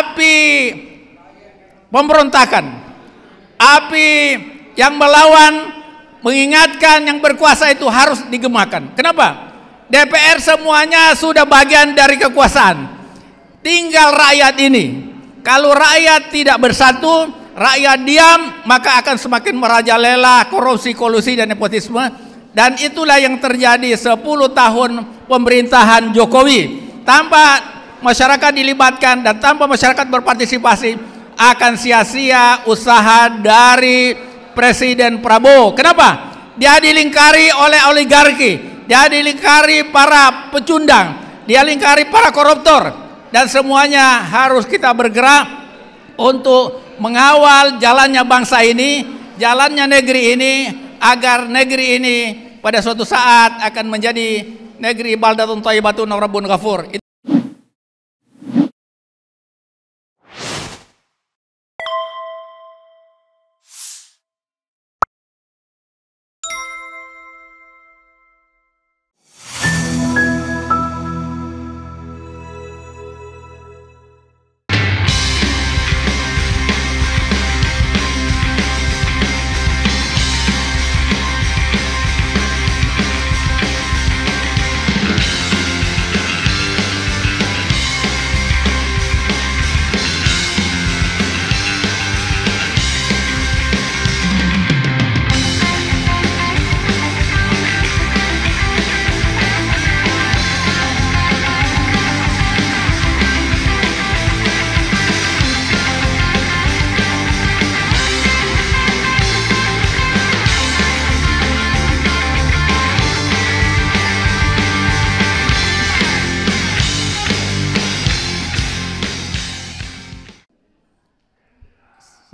api pemberontakan, api yang melawan mengingatkan yang berkuasa itu harus digemakan. Kenapa? DPR semuanya sudah bagian dari kekuasaan. Tinggal rakyat ini. Kalau rakyat tidak bersatu, rakyat diam, maka akan semakin merajalela korupsi, kolusi dan nepotisme. Dan itulah yang terjadi 10 tahun pemerintahan Jokowi. Tanpa masyarakat dilibatkan dan tanpa masyarakat berpartisipasi akan sia-sia usaha dari Presiden Prabowo. Kenapa? Dia dilingkari oleh oligarki, dia dilingkari para pecundang, dia lingkari para koruptor dan semuanya harus kita bergerak untuk mengawal jalannya bangsa ini, jalannya negeri ini agar negeri ini pada suatu saat akan menjadi negeri baldatun thayyibatun rabbun ghafur.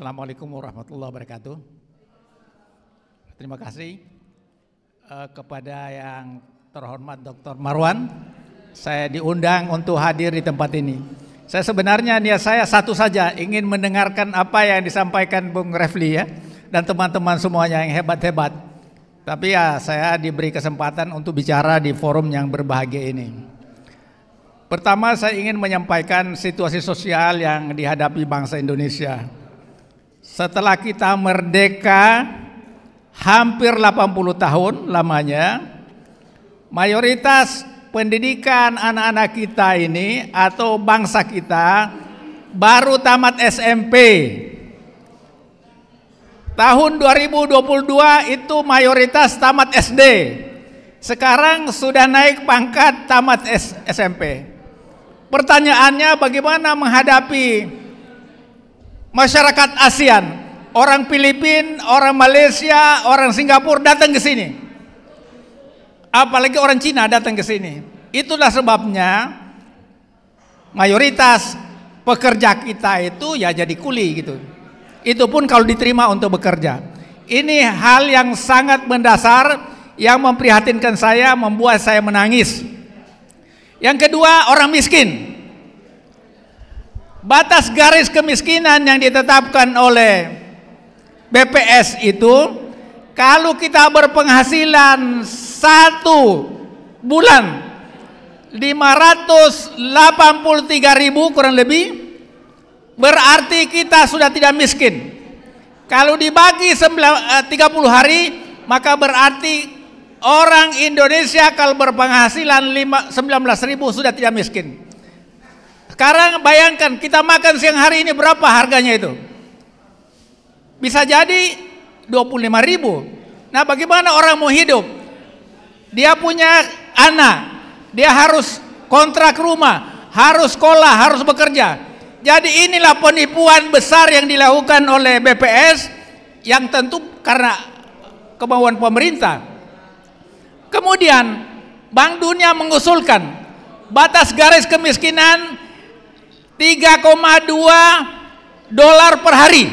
Assalamualaikum warahmatullahi wabarakatuh. Terima kasih uh, kepada yang terhormat Dr. Marwan. Saya diundang untuk hadir di tempat ini. Saya sebenarnya niat saya satu saja ingin mendengarkan apa yang disampaikan Bung Refli ya dan teman-teman semuanya yang hebat-hebat. Tapi ya saya diberi kesempatan untuk bicara di forum yang berbahagia ini. Pertama saya ingin menyampaikan situasi sosial yang dihadapi bangsa Indonesia. Setelah kita merdeka hampir 80 tahun lamanya, mayoritas pendidikan anak-anak kita ini atau bangsa kita baru tamat SMP. Tahun 2022 itu mayoritas tamat SD. Sekarang sudah naik pangkat tamat SMP. Pertanyaannya bagaimana menghadapi masyarakat ASEAN, orang Filipin, orang Malaysia, orang Singapura datang ke sini. Apalagi orang Cina datang ke sini. Itulah sebabnya mayoritas pekerja kita itu ya jadi kuli gitu. Itu pun kalau diterima untuk bekerja. Ini hal yang sangat mendasar yang memprihatinkan saya, membuat saya menangis. Yang kedua, orang miskin batas garis kemiskinan yang ditetapkan oleh BPS itu kalau kita berpenghasilan satu bulan 583 ribu kurang lebih berarti kita sudah tidak miskin kalau dibagi 30 eh, hari maka berarti orang Indonesia kalau berpenghasilan 19 ribu sudah tidak miskin sekarang bayangkan kita makan siang hari ini berapa harganya itu? Bisa jadi 25 ribu. Nah bagaimana orang mau hidup? Dia punya anak, dia harus kontrak rumah, harus sekolah, harus bekerja. Jadi inilah penipuan besar yang dilakukan oleh BPS yang tentu karena kemauan pemerintah. Kemudian Bank Dunia mengusulkan batas garis kemiskinan 3,2 dolar per hari.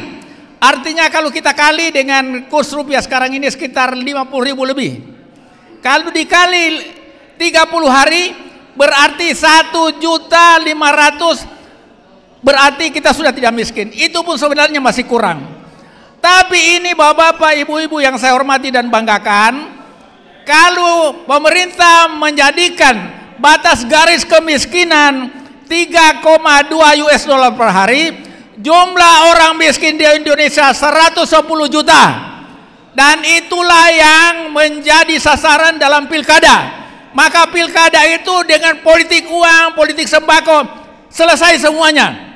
Artinya kalau kita kali dengan kurs rupiah sekarang ini sekitar 50 ribu lebih. Kalau dikali 30 hari berarti 1 juta 500 berarti kita sudah tidak miskin. Itu pun sebenarnya masih kurang. Tapi ini bapak-bapak, ibu-ibu yang saya hormati dan banggakan, kalau pemerintah menjadikan batas garis kemiskinan 3,2 US dollar per hari jumlah orang miskin di Indonesia 110 juta dan itulah yang menjadi sasaran dalam pilkada maka pilkada itu dengan politik uang, politik sembako selesai semuanya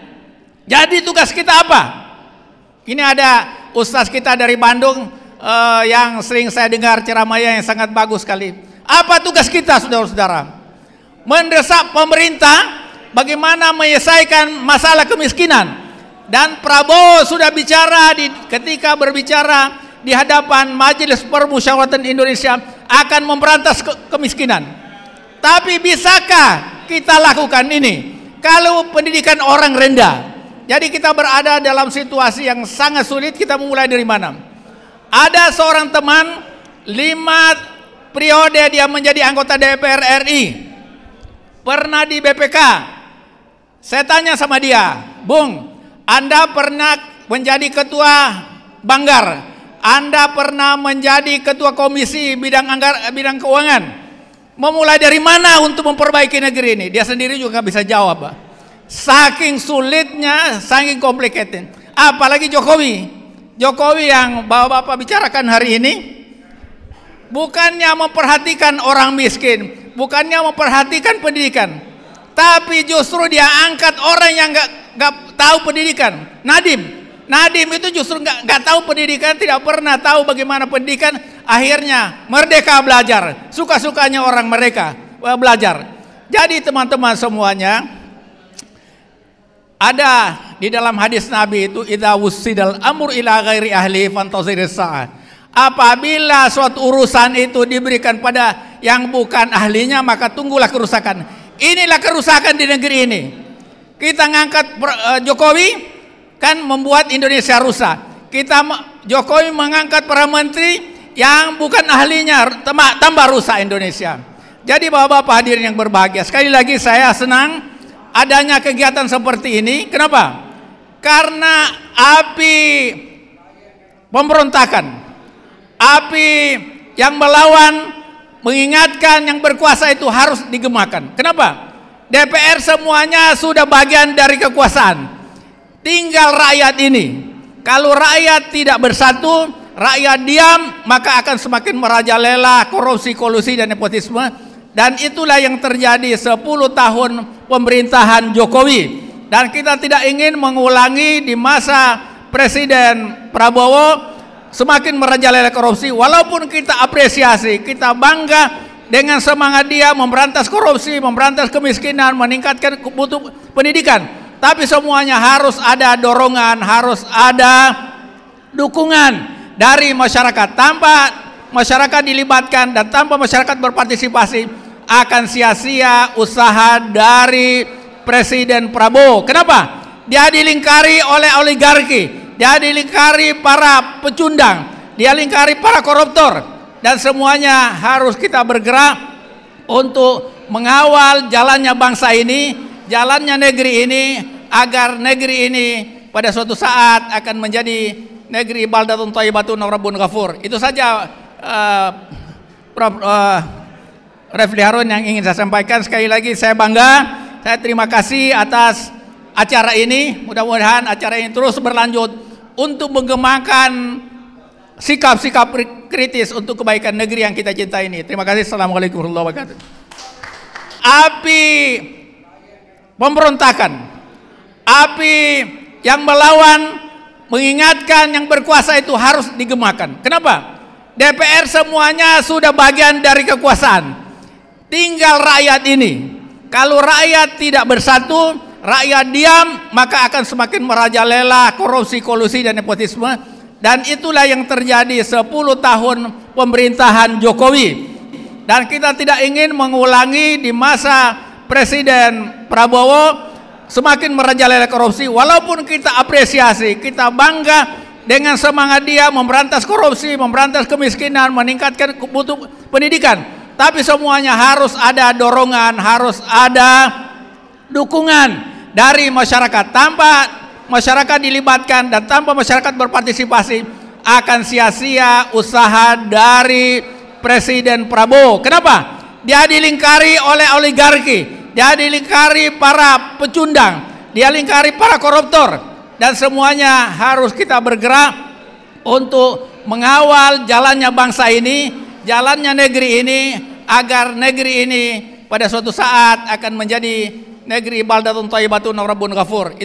jadi tugas kita apa? ini ada ustaz kita dari Bandung eh, yang sering saya dengar ceramahnya yang sangat bagus sekali apa tugas kita saudara-saudara? mendesak pemerintah bagaimana menyelesaikan masalah kemiskinan. Dan Prabowo sudah bicara di, ketika berbicara di hadapan Majelis Permusyawaratan Indonesia akan memberantas ke, kemiskinan. Tapi bisakah kita lakukan ini kalau pendidikan orang rendah? Jadi kita berada dalam situasi yang sangat sulit. Kita mulai dari mana? Ada seorang teman lima periode dia menjadi anggota DPR RI, pernah di BPK, saya tanya sama dia, Bung, Anda pernah menjadi ketua Banggar? Anda pernah menjadi ketua komisi bidang anggar, bidang keuangan? Memulai dari mana untuk memperbaiki negeri ini? Dia sendiri juga bisa jawab, Saking sulitnya, saking complicated. Apalagi Jokowi. Jokowi yang bapak-bapak bicarakan hari ini, bukannya memperhatikan orang miskin, bukannya memperhatikan pendidikan, tapi justru dia angkat orang yang nggak nggak tahu pendidikan. Nadim, Nadim itu justru nggak nggak tahu pendidikan, tidak pernah tahu bagaimana pendidikan. Akhirnya merdeka belajar, suka sukanya orang mereka eh, belajar. Jadi teman-teman semuanya, ada di dalam hadis Nabi itu idza wusidal amur ila ghairi ahli fantasiris sa'ah. Apabila suatu urusan itu diberikan pada yang bukan ahlinya maka tunggulah kerusakan Inilah kerusakan di negeri ini. Kita ngangkat eh, Jokowi kan membuat Indonesia rusak. Kita Jokowi mengangkat para menteri yang bukan ahlinya tambah rusak Indonesia. Jadi bapak-bapak hadir yang berbahagia, sekali lagi saya senang adanya kegiatan seperti ini. Kenapa? Karena api pemberontakan, api yang melawan mengingatkan yang berkuasa itu harus digemakan. Kenapa? DPR semuanya sudah bagian dari kekuasaan. Tinggal rakyat ini. Kalau rakyat tidak bersatu, rakyat diam, maka akan semakin merajalela korupsi, kolusi dan nepotisme. Dan itulah yang terjadi 10 tahun pemerintahan Jokowi. Dan kita tidak ingin mengulangi di masa Presiden Prabowo semakin merajalela korupsi walaupun kita apresiasi kita bangga dengan semangat dia memberantas korupsi memberantas kemiskinan meningkatkan butuh pendidikan tapi semuanya harus ada dorongan harus ada dukungan dari masyarakat tanpa masyarakat dilibatkan dan tanpa masyarakat berpartisipasi akan sia-sia usaha dari Presiden Prabowo. Kenapa? Dia dilingkari oleh oligarki, dia dilingkari para pecundang, dia lingkari para koruptor dan semuanya harus kita bergerak untuk mengawal jalannya bangsa ini, jalannya negeri ini agar negeri ini pada suatu saat akan menjadi negeri baldatun Taibatun rabbun ghafur. Itu saja uh, Prof uh, Refli Harun yang ingin saya sampaikan sekali lagi saya bangga, saya terima kasih atas acara ini. Mudah-mudahan acara ini terus berlanjut untuk menggemakan sikap-sikap kritis untuk kebaikan negeri yang kita cintai ini. Terima kasih. Assalamualaikum warahmatullahi wabarakatuh. Api pemberontakan, api yang melawan, mengingatkan yang berkuasa itu harus digemakan. Kenapa? DPR semuanya sudah bagian dari kekuasaan. Tinggal rakyat ini. Kalau rakyat tidak bersatu, rakyat diam maka akan semakin merajalela korupsi, kolusi dan nepotisme dan itulah yang terjadi 10 tahun pemerintahan Jokowi dan kita tidak ingin mengulangi di masa Presiden Prabowo semakin merajalela korupsi walaupun kita apresiasi, kita bangga dengan semangat dia memberantas korupsi, memberantas kemiskinan, meningkatkan kebutuhan pendidikan. Tapi semuanya harus ada dorongan, harus ada dukungan dari masyarakat. Tanpa masyarakat dilibatkan dan tanpa masyarakat berpartisipasi akan sia-sia usaha dari Presiden Prabowo. Kenapa? Dia dilingkari oleh oligarki, dia dilingkari para pecundang, dia lingkari para koruptor dan semuanya harus kita bergerak untuk mengawal jalannya bangsa ini, jalannya negeri ini agar negeri ini pada suatu saat akan menjadi negeri baldatun batu rabbun ghafur